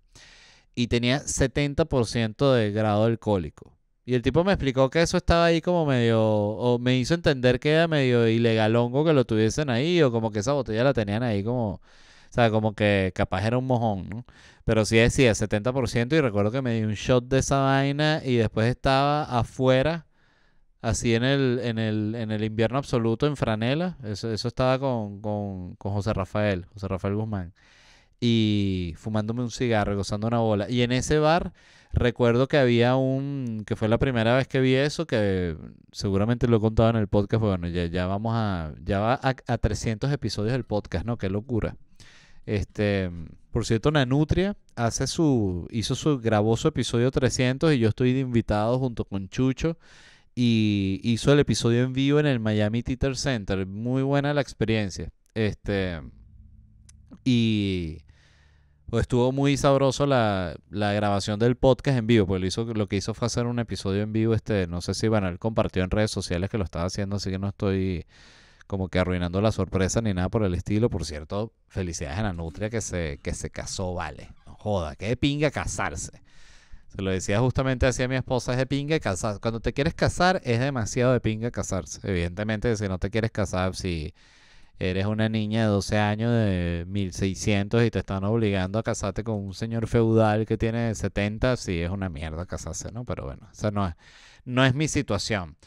S1: y tenía 70% de grado alcohólico. Y el tipo me explicó que eso estaba ahí como medio, o me hizo entender que era medio ilegal ilegalongo que lo tuviesen ahí, o como que esa botella la tenían ahí como, o sea, como que capaz era un mojón, ¿no? Pero sí decía 70% y recuerdo que me di un shot de esa vaina y después estaba afuera, así en el, en el, en el invierno absoluto, en franela. Eso, eso estaba con, con, con José Rafael, José Rafael Guzmán y fumándome un cigarro, gozando una bola. Y en ese bar recuerdo que había un, que fue la primera vez que vi eso, que seguramente lo he contado en el podcast, bueno, ya, ya vamos a, ya va a, 300 episodios del podcast, ¿no? Qué locura. Este, por cierto, Nanutria hace su, hizo su, grabó episodio 300 y yo estoy de invitado junto con Chucho y hizo el episodio en vivo en el Miami Theater Center. Muy buena la experiencia. Este, y pues, estuvo muy sabroso la, grabación del podcast en vivo, porque lo, hizo, lo que hizo fue hacer un episodio en vivo, este, no sé si él compartió en redes sociales que lo estaba haciendo, así que no estoy como que arruinando la sorpresa ni nada por el estilo. Por cierto, felicidades a la Nutria que se, que se casó, vale. No joda, que de pinga casarse. Se lo decía justamente así a mi esposa, es de pinga casarse. Cuando te quieres casar, es demasiado de pinga casarse. Evidentemente, si no te quieres casar, si... Sí, eres una niña de 12 años de 1600 y te están obligando a casarte con un señor feudal que tiene 70, sí es una mierda casarse, ¿no? Pero bueno, esa no es, no es mi situación.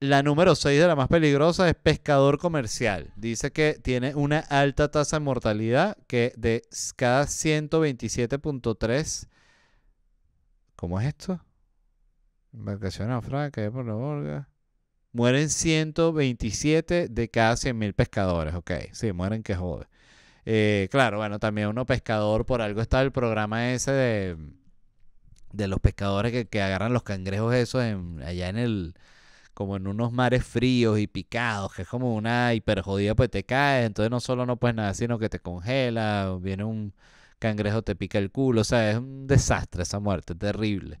S1: La número 6 de la más peligrosa es pescador comercial. Dice que tiene una alta tasa de mortalidad que de cada 127.3... ¿Cómo es esto? Embarcación a por la volga... Mueren 127 de cada mil pescadores, ok. Sí, mueren que jode. Eh, claro, bueno, también uno pescador, por algo está el programa ese de, los pescadores que, agarran los cangrejos esos allá en el, como en unos mares fríos y picados, que es como una jodida pues te caes, entonces no solo no puedes nada, sino que te congela, viene un cangrejo, te pica el culo, o sea, es un desastre esa muerte, terrible.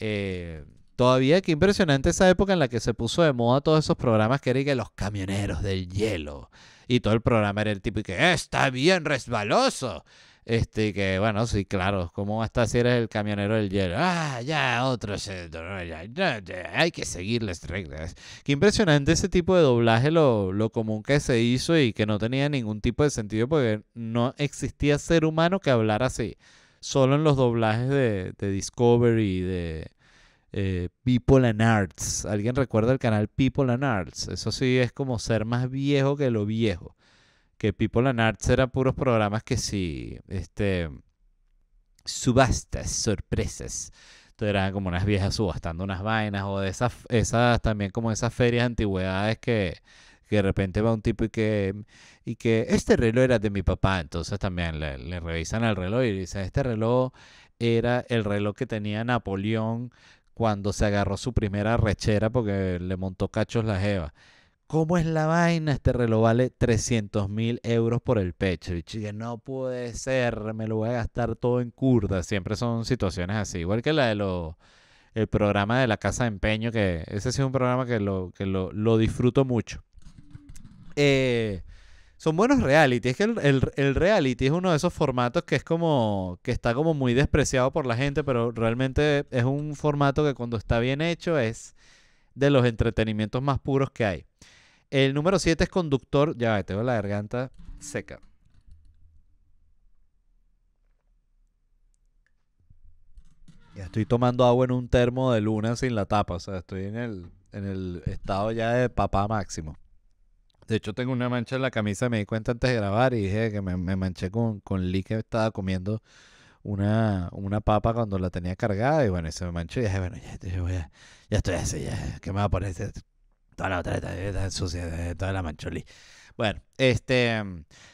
S1: Eh, Todavía qué impresionante esa época en la que se puso de moda todos esos programas que eran los camioneros del hielo. Y todo el programa era el tipo que está bien resbaloso. Este, que bueno, sí, claro, ¿cómo hasta si eres el camionero del hielo? Ah, ya, otro se ya, ya, hay que seguir las reglas. Qué impresionante ese tipo de doblaje, lo, lo común que se hizo y que no tenía ningún tipo de sentido porque no existía ser humano que hablara así. Solo en los doblajes de, de Discovery y de eh, People and Arts. ¿Alguien recuerda el canal People and Arts? Eso sí es como ser más viejo que lo viejo. Que People and Arts eran puros programas que sí, este, subastas, sorpresas. Entonces eran como unas viejas subastando unas vainas o de esas, esas también como esas ferias de antigüedades que, que de repente va un tipo y que, y que este reloj era de mi papá. Entonces también le, revisan el reloj y dicen, este reloj era el reloj que tenía Napoleón cuando se agarró su primera rechera porque le montó cachos la jeva. ¿Cómo es la vaina? Este reloj vale 300 mil euros por el pecho. Y no puede ser, me lo voy a gastar todo en curda. Siempre son situaciones así. Igual que la de los el programa de la casa de empeño, que ese ha sido un programa que lo, que lo, lo disfruto mucho. Eh, son buenos reality. Es que el, reality es uno de esos formatos que es como, que está como muy despreciado por la gente, pero realmente es un formato que cuando está bien hecho es de los entretenimientos más puros que hay. El número 7 es conductor, ya tengo la garganta seca. Ya estoy tomando agua en un termo de luna sin la tapa, o sea, estoy en el estado ya de papá máximo. De hecho, tengo una mancha en la camisa, me di cuenta antes de grabar y dije que me, manché con, con Lee que estaba comiendo una, una papa cuando la tenía cargada y bueno, se me manchó y dije, bueno, ya, ya, estoy así, ya, ¿qué me va a poner? Este, toda la otra está sucia, toda la manchó Lee. Bueno, este,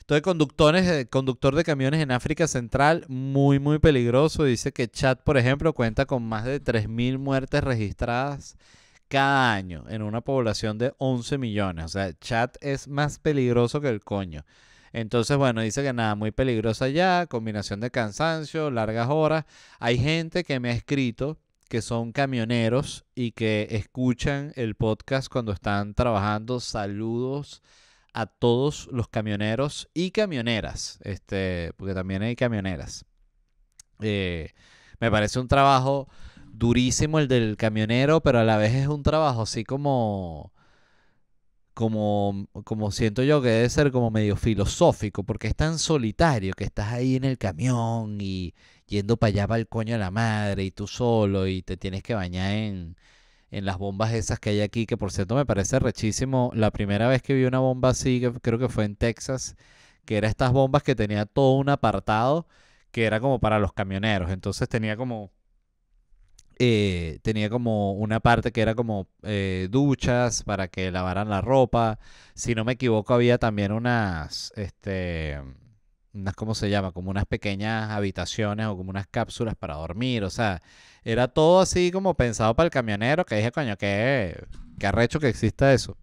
S1: todo conductores, eh, conductor de camiones en África Central, muy, muy peligroso. Dice que Chad, por ejemplo, cuenta con más de 3.000 muertes registradas cada año en una población de 11 millones. O sea, chat es más peligroso que el coño. Entonces, bueno, dice que nada, muy peligrosa ya, combinación de cansancio, largas horas. Hay gente que me ha escrito que son camioneros y que escuchan el podcast cuando están trabajando. Saludos a todos los camioneros y camioneras, este, porque también hay camioneras. Eh, me parece un trabajo durísimo el del camionero, pero a la vez es un trabajo así como como, como siento yo que debe ser como medio filosófico, porque es tan solitario que estás ahí en el camión y yendo para allá para el coño de la madre y tú solo y te tienes que bañar en, las bombas esas que hay aquí, que por cierto me parece rechísimo. La primera vez que vi una bomba así, creo que fue en Texas, que era estas bombas que tenía todo un apartado que era como para los camioneros, entonces tenía como eh, tenía como una parte que era como eh, duchas para que lavaran la ropa. Si no me equivoco, había también unas, este, unas, ¿cómo se llama? Como unas pequeñas habitaciones o como unas cápsulas para dormir. O sea, era todo así como pensado para el camionero que dije, coño, que qué arrecho que exista eso.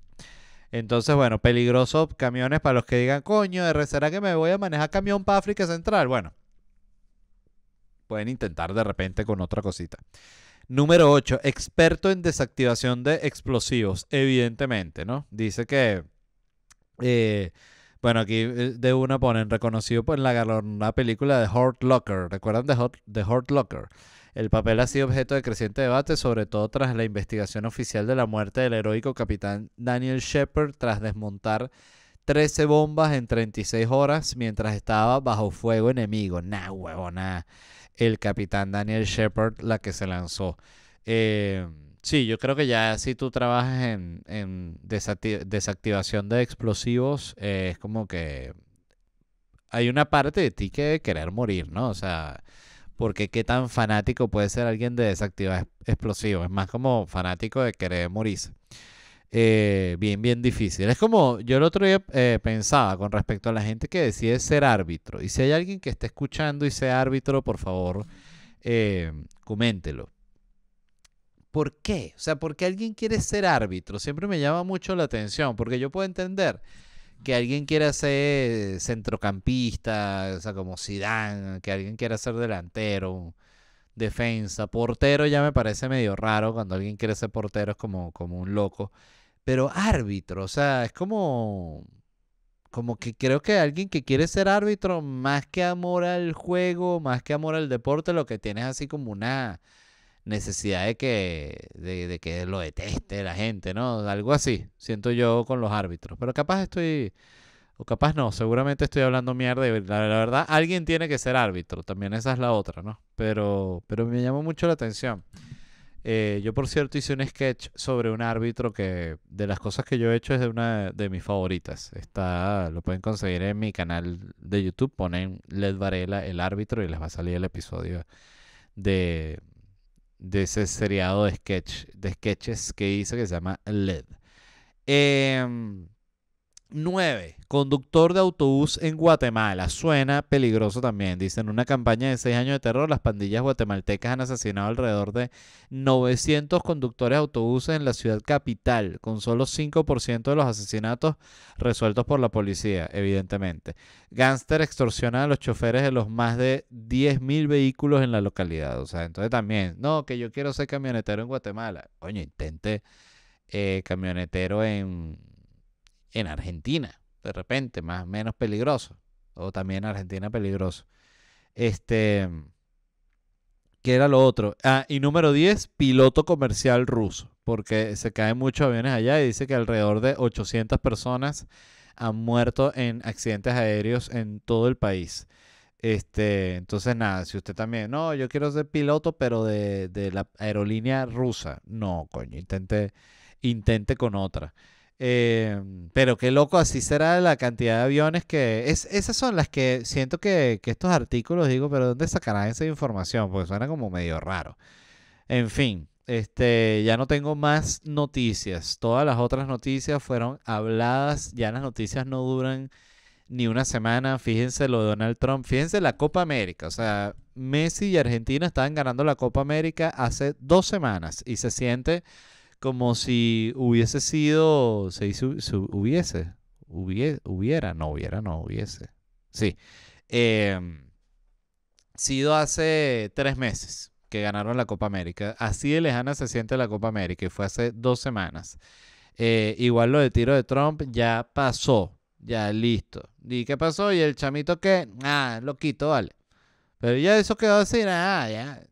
S1: Entonces, bueno, peligrosos camiones para los que digan, coño, ¿será que me voy a manejar camión para África Central? Bueno, pueden intentar de repente con otra cosita. Número 8, experto en desactivación de explosivos, evidentemente, ¿no? Dice que, eh, bueno, aquí eh, de una ponen reconocido por la película de Hort Locker, ¿recuerdan de Hort Locker? El papel ha sido objeto de creciente debate, sobre todo tras la investigación oficial de la muerte del heroico capitán Daniel Shepard tras desmontar 13 bombas en 36 horas mientras estaba bajo fuego enemigo. Nah, huevona. Nah el capitán Daniel Shepard la que se lanzó. Em, sí, yo creo que ya si tú trabajas en, desactivación de explosivos, eh, es como que hay una parte de ti que querer morir, ¿no? O sea, porque qué tan fanático puede ser alguien de desactivar explosivos. Es más como fanático de querer morirse. Eh, bien, bien difícil. Es como yo el otro día eh, pensaba con respecto a la gente que decide ser árbitro. Y si hay alguien que esté escuchando y sea árbitro, por favor, eh, coméntelo. ¿Por qué? O sea, ¿por qué alguien quiere ser árbitro? Siempre me llama mucho la atención, porque yo puedo entender que alguien quiera ser eh, centrocampista, o sea, como Zidane, que alguien quiera ser delantero, defensa, portero ya me parece medio raro cuando alguien quiere ser portero es como, como un loco pero árbitro, o sea, es como como que creo que alguien que quiere ser árbitro, más que amor al juego, más que amor al deporte, lo que tiene es así como una necesidad de que, de, que lo deteste la gente, ¿no? Algo así, siento yo con los árbitros. Pero capaz estoy, o capaz no, seguramente estoy hablando mierda. Y la, la verdad, alguien tiene que ser árbitro, también esa es la otra, ¿no? Pero, pero me llamó mucho la atención. Eh, yo, por cierto, hice un sketch sobre un árbitro que de las cosas que yo he hecho es de una de mis favoritas. Está, lo pueden conseguir en mi canal de YouTube. Ponen Led Varela, el árbitro, y les va a salir el episodio de, de ese seriado de sketch, de sketches que hice que se llama Led. Eh, 9. Conductor de autobús en Guatemala. Suena peligroso también. Dicen, una campaña de 6 años de terror, las pandillas guatemaltecas han asesinado alrededor de 900 conductores de autobuses en la ciudad capital, con solo 5% de los asesinatos resueltos por la policía, evidentemente. Gánster extorsiona a los choferes de los más de 10.000 vehículos en la localidad. O sea, entonces también, no, que yo quiero ser camionetero en Guatemala. Coño, intente eh, camionetero en en Argentina, de repente, más menos peligroso, o también Argentina peligroso. Este, ¿qué era lo otro? Ah, y número 10, piloto comercial ruso, porque se caen muchos aviones allá y dice que alrededor de 800 personas han muerto en accidentes aéreos en todo el país. Este, entonces nada, si usted también, no, yo quiero ser piloto, pero de, de la aerolínea rusa. No, coño, intente, intente con otra. Em, pero qué loco, así será la cantidad de aviones que... Es, esas son las que siento que, que estos artículos, digo, pero ¿dónde sacarán esa información? Porque suena como medio raro. En fin, este, ya no tengo más noticias. Todas las otras noticias fueron habladas, ya las noticias no duran ni una semana. Fíjense lo de Donald Trump, fíjense la Copa América. O sea, Messi y Argentina estaban ganando la Copa América hace dos semanas y se siente como si hubiese sido, se dice hubiese, hubiera, no hubiera, no hubiese. Sí. Em, sido hace tres meses que ganaron la Copa América. Así de lejana se siente la Copa América y fue hace dos semanas. Eh, igual lo de tiro de Trump ya pasó, ya listo. ¿Y qué pasó? Y el chamito que, ah, lo quito, vale. Pero ya eso quedó así, nada, ya.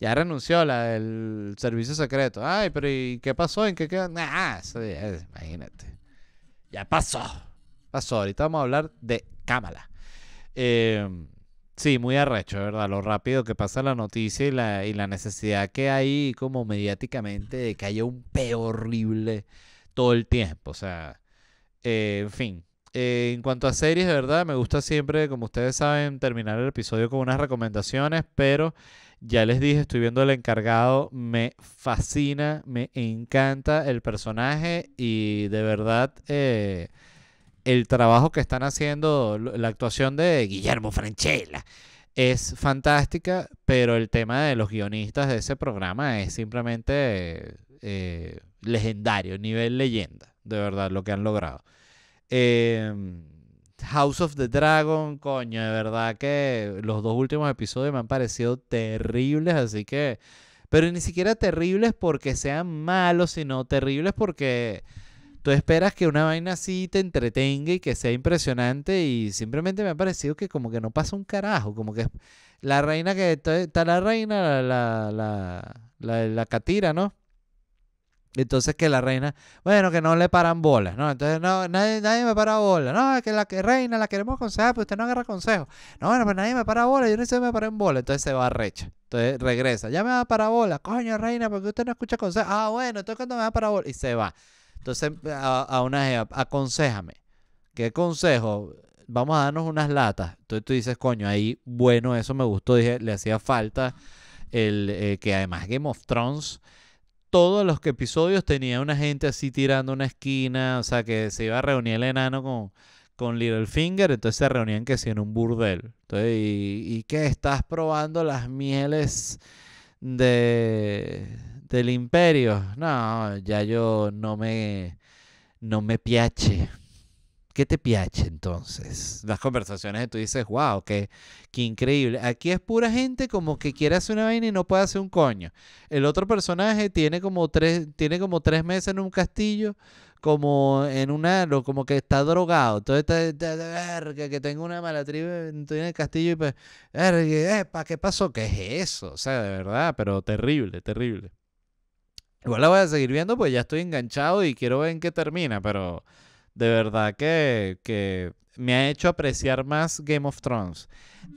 S1: Ya renunció la del servicio secreto. Ay, pero ¿y qué pasó? ¿En qué quedó? Nah, eso imagínate. Ya pasó. Pasó. Ahorita vamos a hablar de Cámara. Em, sí, muy arrecho, ¿verdad? Lo rápido que pasa la noticia y la, y la necesidad que hay como mediáticamente de que haya un peo horrible todo el tiempo. O sea, eh, en fin. Eh, en cuanto a series, de verdad, me gusta siempre, como ustedes saben, terminar el episodio con unas recomendaciones, pero ya les dije, estoy viendo el encargado, me fascina, me encanta el personaje y de verdad eh, el trabajo que están haciendo, la actuación de Guillermo Franchella es fantástica, pero el tema de los guionistas de ese programa es simplemente eh, legendario, nivel leyenda, de verdad, lo que han logrado. Em, House of the Dragon, coño, de verdad que los dos últimos episodios me han parecido terribles, así que... Pero ni siquiera terribles porque sean malos, sino terribles porque tú esperas que una vaina así te entretenga y que sea impresionante y simplemente me ha parecido que como que no pasa un carajo, como que la reina que está la reina, la, la, la, la, catira, ¿no? Entonces que la reina, bueno, que no le paran bolas, ¿no? Entonces, no, nadie, nadie me para bola No, que la que reina la queremos aconsejar, pero usted no agarra consejo. No, bueno, pues nadie me para bola yo sé se me paran en bola. Entonces se va recha. Entonces regresa, ya me va para bola Coño, reina, porque usted no escucha consejo. Ah, bueno, entonces cuando me va para bola Y se va. Entonces a, a una aconsejame. ¿Qué consejo? Vamos a darnos unas latas. Entonces tú dices, coño, ahí, bueno, eso me gustó. Dije, le hacía falta el eh, que además Game of Thrones todos los episodios tenía una gente así tirando una esquina, o sea, que se iba a reunir el enano con, con Littlefinger, entonces se reunían que si en un burdel. ¿y, qué? ¿Estás probando las mieles de, del imperio? No, ya yo no me, no me piache. ¿Qué te piache entonces? Las conversaciones que tú dices, wow, qué, qué increíble. Aquí es pura gente como que quiere hacer una vaina y no puede hacer un coño. El otro personaje tiene como tres, tiene como tres meses en un castillo como en una como que está drogado entonces está, que tengo una mala tribu en el castillo y pues verga eh, qué pasó qué es eso o sea de verdad pero terrible terrible igual la voy a seguir viendo pues ya estoy enganchado y quiero ver en qué termina pero de verdad que, me ha hecho apreciar más Game of Thrones.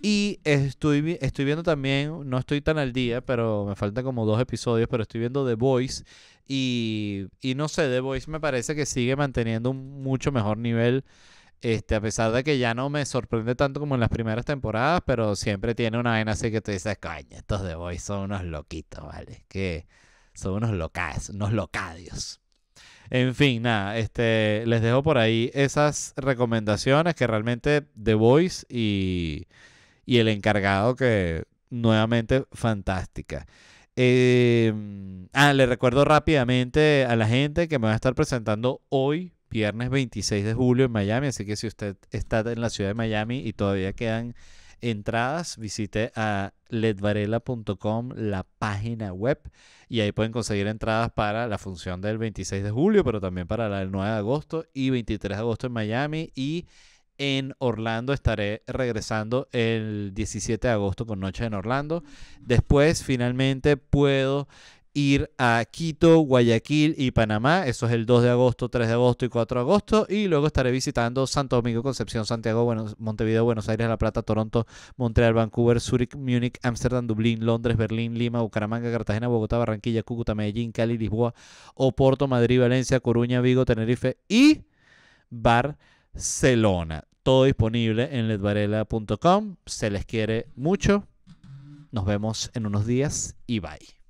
S1: Y estoy, viendo también, no estoy tan al día, pero me faltan como dos episodios, pero estoy viendo The Voice. Y, no sé, The Voice me parece que sigue manteniendo un mucho mejor nivel. Este, a pesar de que ya no me sorprende tanto como en las primeras temporadas, pero siempre tiene una vaina así que te dices, coño, estos The Voice son unos loquitos, ¿vale? Que son unos locas, unos locadios. En fin, nada, este, les dejo por ahí esas recomendaciones que realmente The Voice y, el encargado que nuevamente fantástica. Em, ah, le recuerdo rápidamente a la gente que me va a estar presentando hoy, viernes 26 de julio en Miami, así que si usted está en la ciudad de Miami y todavía quedan entradas, visite a ledvarela.com, la página web, y ahí pueden conseguir entradas para la función del 26 de julio, pero también para la del 9 de agosto y 23 de agosto en Miami y en Orlando. Estaré regresando el 17 de agosto con Noche en Orlando. Después, finalmente, puedo ir a Quito, Guayaquil y Panamá. Eso es el 2 de agosto, 3 de agosto y 4 de agosto. Y luego estaré visitando Santo Domingo, Concepción, Santiago, Buenos, Montevideo, Buenos Aires, La Plata, Toronto, Montreal, Vancouver, Zurich, Múnich, Ámsterdam, Dublín, Londres, Berlín, Lima, Bucaramanga, Cartagena, Bogotá, Barranquilla, Cúcuta, Medellín, Cali, Lisboa, Oporto, Madrid, Valencia, Coruña, Vigo, Tenerife y Barcelona. Todo disponible en ledvarela.com. Se les quiere mucho. Nos vemos en unos días y bye.